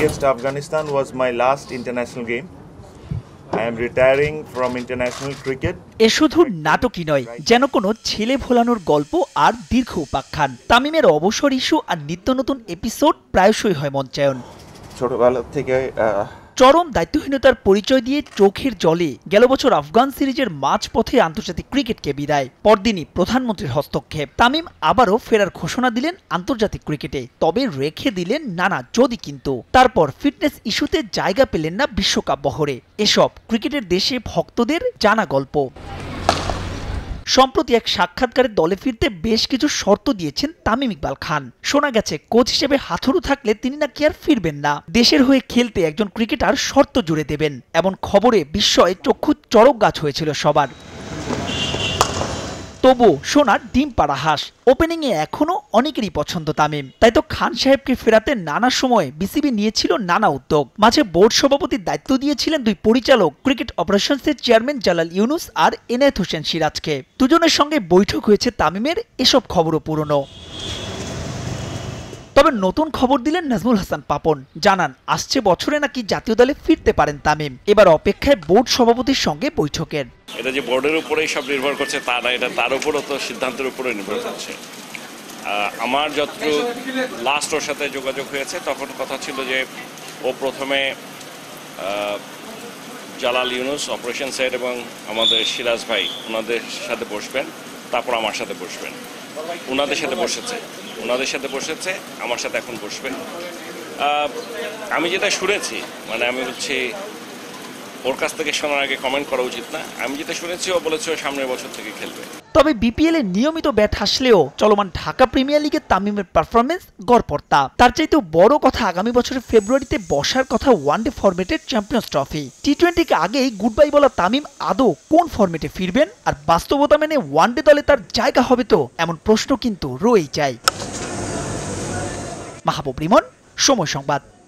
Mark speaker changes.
Speaker 1: against Afghanistan was my last international game. I am retiring from international cricket.
Speaker 2: এ শুধু নাটকই নয় যেন কোনো ছেলে ভোলানোর গল্প আর দীর্ঘ উপাখ্যান তামিমের অবসর ইস্যু আর নিত্য নতুন এপিসোড প্রায়শই হয় মঞ্চায়ন ছোটবেলা থেকে চরম দায়িত্বহীনতার পরিচয় দিয়ে চোখের জলে গেল বছর আফগান সিরিজের মাঝপথে আন্তর্জাতিক ক্রিকেটকে বিদায় পরদিনই প্রধানমন্ত্রীর হস্তক্ষেপ তামিম আবারও ফেরার ঘোষণা দিলেন আন্তর্জাতিক ক্রিকেটে তবে রেখে দিলেন নানা যদি কিন্তু তারপর ফিটনেস ইস্যুতে জায়গা পেলেন না বিশ্বকাপ বহরে এসব ক্রিকেটের দেশে ভক্তদের জানা গল্প সম্প্রতি এক সাক্ষাৎকারে দলে ফিরতে বেশ কিছু শর্ত দিয়েছেন তামিম ইকবাল খান শোনা গেছে কোচ হিসেবে হাথুরু থাকলে তিনি নাকি আর ফিরবেন না দেশের হয়ে খেলতে একজন ক্রিকেটার শর্ত জুড়ে দেবেন এমন খবরে বিস্ময়ে চক্ষু চড়ক গাছ হয়েছিল সবার তবু সোনার ডিম পাড়া হাঁস ওপেনিংয়ে এখনও অনেকেরই পছন্দ তামিম তাই তো খান সাহেবকে ফেরাতে নানা সময় বিসিবি নিয়েছিল নানা উদ্যোগ মাঝে বোর্ড সভাপতির দায়িত্ব দিয়েছিলেন দুই পরিচালক ক্রিকেট এর চেয়ারম্যান জালাল ইউনুস আর এনায়েত হোসেন সিরাজকে দুজনের সঙ্গে বৈঠক হয়েছে তামিমের এসব খবরও পুরনো তবে নতুন খবর দিলেন নাজমুল হাসান পাপন জানান আসছে বছরে নাকি জাতীয় দলে ফিরতে পারেন তামিম এবার অপেক্ষায় বোর্ড সভাপতির সঙ্গে বৈঠকের
Speaker 1: এটা যে বোর্ডের উপরেই সব নির্ভর করছে তা না এটা তার উপরও তো সিদ্ধান্তের উপরে নির্ভর করছে আমার যতটুকু লাস্ট ওর সাথে যোগাযোগ হয়েছে তখন কথা ছিল যে ও প্রথমে জালাল ইউনুস অপারেশন সাইড এবং আমাদের সিরাজ ভাই ওনাদের সাথে বসবেন তারপর আমার সাথে বসবেন ওনাদের সাথে বসেছে ওনাদের সাথে বসেছে আমার সাথে এখন বসবে আমি যেটা শুনেছি মানে আমি হচ্ছে ওর কাছ থেকে শোনার আগে কমেন্ট করা উচিত না আমি যেটা শুনেছি ও বলেছে ও সামনের বছর থেকে খেলবে
Speaker 2: তবে বিপিএল এ নিয়মিত ব্যাট হাসলেও চলমান ঢাকা প্রিমিয়ার লিগে তামিমের পারফরমেন্স গড়পড়তা তার চাইতেও বড় কথা আগামী বছরের ফেব্রুয়ারিতে বসার কথা ওয়ানডে ফরম্যাটের চ্যাম্পিয়ন্স ট্রফি টি টোয়েন্টিকে আগেই বাই বলা তামিম আদৌ কোন ফরম্যাটে ফিরবেন আর বাস্তবতা মেনে ওয়ানডে দলে তার জায়গা হবে তো এমন প্রশ্ন কিন্তু রয়েই যায় মাহবুব রিমন সময় সংবাদ